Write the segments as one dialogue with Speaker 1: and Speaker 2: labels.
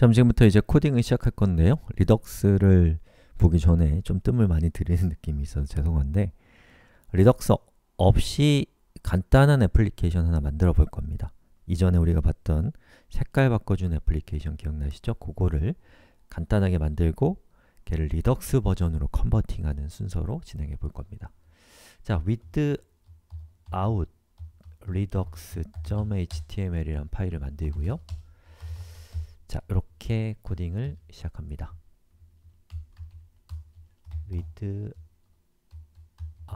Speaker 1: 자, 지금부터 이제 코딩을 시작할 건데요. 리덕스를 보기 전에 좀 뜸을 많이 들이는 느낌이 있어서 죄송한데 리덕스 없이 간단한 애플리케이션 하나 만들어 볼 겁니다. 이전에 우리가 봤던 색깔 바꿔준 애플리케이션 기억나시죠? 그거를 간단하게 만들고 걔를 리덕스 버전으로 컨버팅하는 순서로 진행해 볼 겁니다. 자, with out redux.html이란 파일을 만들고요. 자, 이렇게 코딩을 시작합니다. with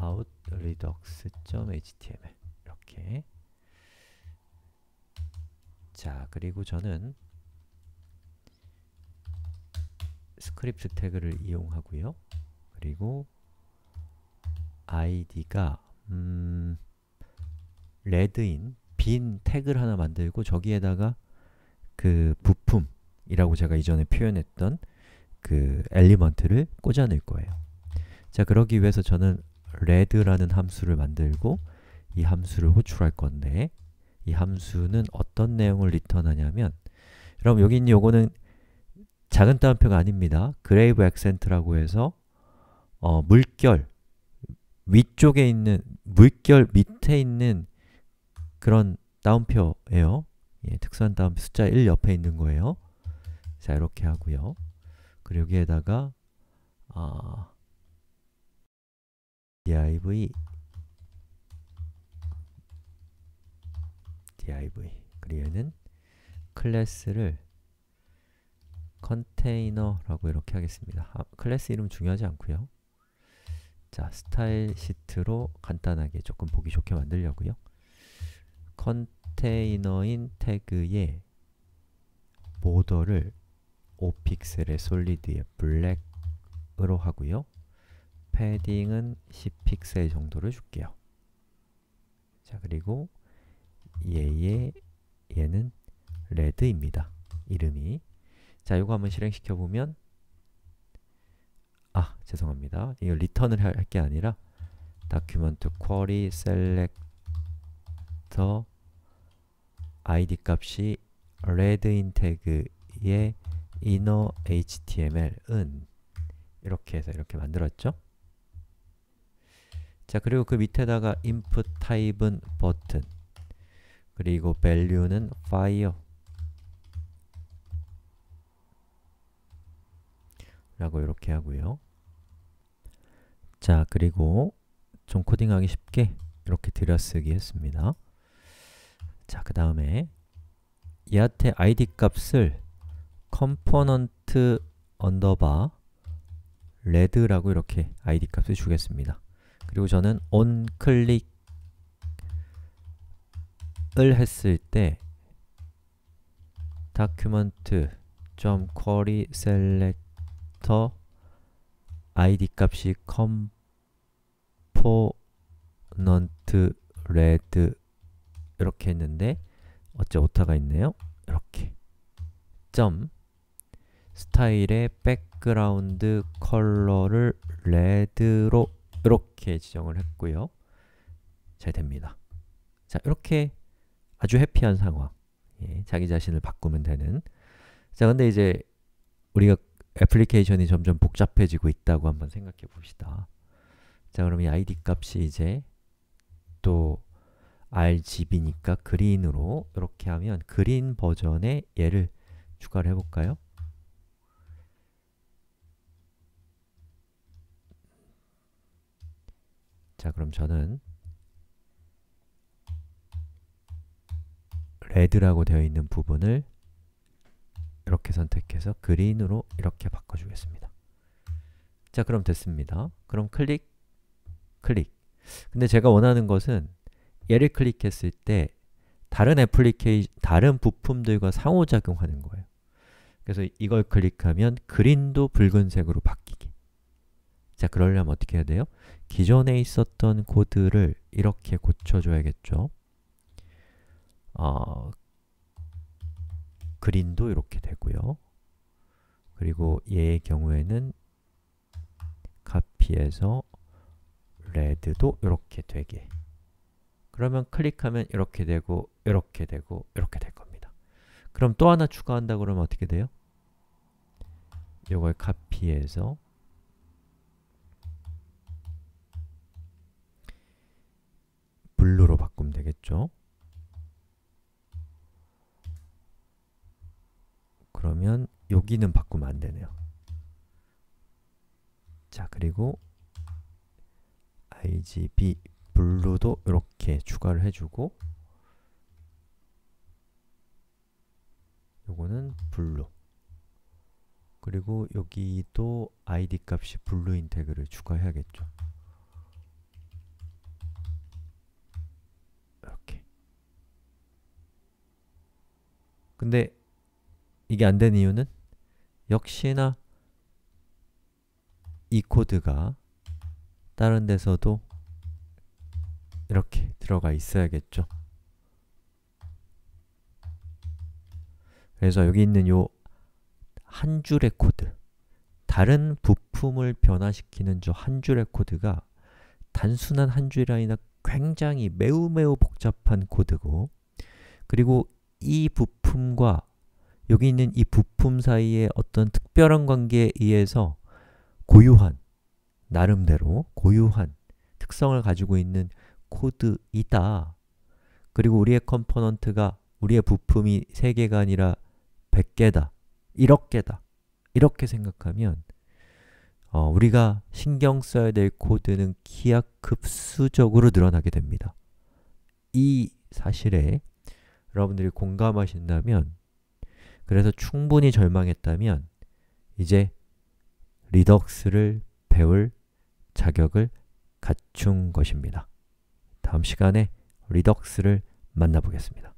Speaker 1: out redux.html 이렇게 자, 그리고 저는 스크립트 태그를 이용하고요. 그리고 id가 음, 레드인 빈 태그를 하나 만들고 저기에다가 그 부품 이라고 제가 이전에 표현했던 그 엘리먼트를 꽂아낼 거예요. 자, 그러기 위해서 저는 red라는 함수를 만들고 이 함수를 호출할 건데 이 함수는 어떤 내용을 리턴하냐면 여러분 여기 있는 요거는 작은 따옴표가 아닙니다. 그레이브 액센트라고 해서 어, 물결 위쪽에 있는 물결 밑에 있는 그런 따옴표예요. 예, 특수한 따옴표 숫자 1 옆에 있는 거예요. 자 이렇게 하고요. 그리고 여기에다가 아, div div 그리고 얘는 클래스를 컨테이너라고 이렇게 하겠습니다. 아, 클래스 이름 중요하지 않고요. 자, 스타일 시트로 간단하게 조금 보기 좋게 만들려고요. 컨테이너인 태그의 e r 를 5픽셀의 솔리드에 블랙으로 하고요. 패딩은 10픽셀 정도를 줄게요. 자, 그리고 얘의 얘는 레드입니다. 이름이. 자, 이거 한번 실행시켜 보면 아, 죄송합니다. 이거 리턴을 할 게 아니라 document query s e l e c t id 값이 레드 인 태그에 inner html은 이렇게 해서 이렇게 만들었죠. 자, 그리고 그 밑에다가 input t 타입은 버튼 그리고 value는 fire 라고 이렇게 하고요. 자, 그리고 좀 코딩하기 쉽게 이렇게 들여쓰기 했습니다. 자, 그 다음에 얘한테 id 값을 컴포넌트 언더바 레드라고 이렇게 id 값을 주겠습니다. 그리고 저는 on 클릭을 했을 때 document query selector id 값이 c o m p o n 이렇게 했는데 어째 오타가 있네요. 이렇게 점 스타일의 백그라운드 컬러를 레드로 이렇게 지정을 했고요. 잘 됩니다. 자, 이렇게 아주 해피한 상황. 예, 자기 자신을 바꾸면 되는. 자, 근데 이제 우리가 애플리케이션이 점점 복잡해지고 있다고 한번 생각해 봅시다. 자, 그럼 이 id 값이 이제 또 RGB니까 그린으로 이렇게 하면 그린 버전의 얘를 추가를 해볼까요? 자, 그럼 저는 레드라고 되어 있는 부분을 이렇게 선택해서 그린으로 이렇게 바꿔주겠습니다. 자, 그럼 됐습니다. 그럼 클릭, 클릭. 근데 제가 원하는 것은 얘를 클릭했을 때 다른 애플리케이 다른 부품들과 상호작용하는 거예요. 그래서 이걸 클릭하면 그린도 붉은색으로 바뀌어요. 자, 그러려면 어떻게 해야 돼요? 기존에 있었던 코드를 이렇게 고쳐줘야겠죠. 어, 그린도 이렇게 되고요. 그리고 얘의 경우에는 카피해서 레드도 이렇게 되게 그러면 클릭하면 이렇게 되고 이렇게 되고 이렇게 될 겁니다. 그럼 또 하나 추가한다 그러면 어떻게 돼요? 이걸 카피해서 블루로 바꾸면 되겠죠. 그러면 여기는 바꾸면 안 되네요. 자, 그리고 RGB 블루도 이렇게 추가를 해주고 요거는 블루 그리고 여기도 id 값이 블루인 태그를 추가해야겠죠. 근데 이게 안 된 이유는 역시나 이 코드가 다른 데서도 이렇게 들어가 있어야겠죠. 그래서 여기 있는 요 한 줄의 코드 다른 부품을 변화시키는 저 한 줄의 코드가 단순한 한 줄이 아니라 굉장히 매우 매우 복잡한 코드고 그리고 이 부품과 여기 있는 이 부품 사이에 어떤 특별한 관계에 의해서 고유한, 나름대로 고유한 특성을 가지고 있는 코드이다. 그리고 우리의 컴포넌트가 우리의 부품이 3개가 아니라 100개다, 1억개다 이렇게 생각하면 어, 우리가 신경 써야 될 코드는 기하급수적으로 늘어나게 됩니다. 이 사실에 여러분들이 공감하신다면 그래서 충분히 절망했다면 이제 리덕스를 배울 자격을 갖춘 것입니다. 다음 시간에 리덕스를 만나보겠습니다.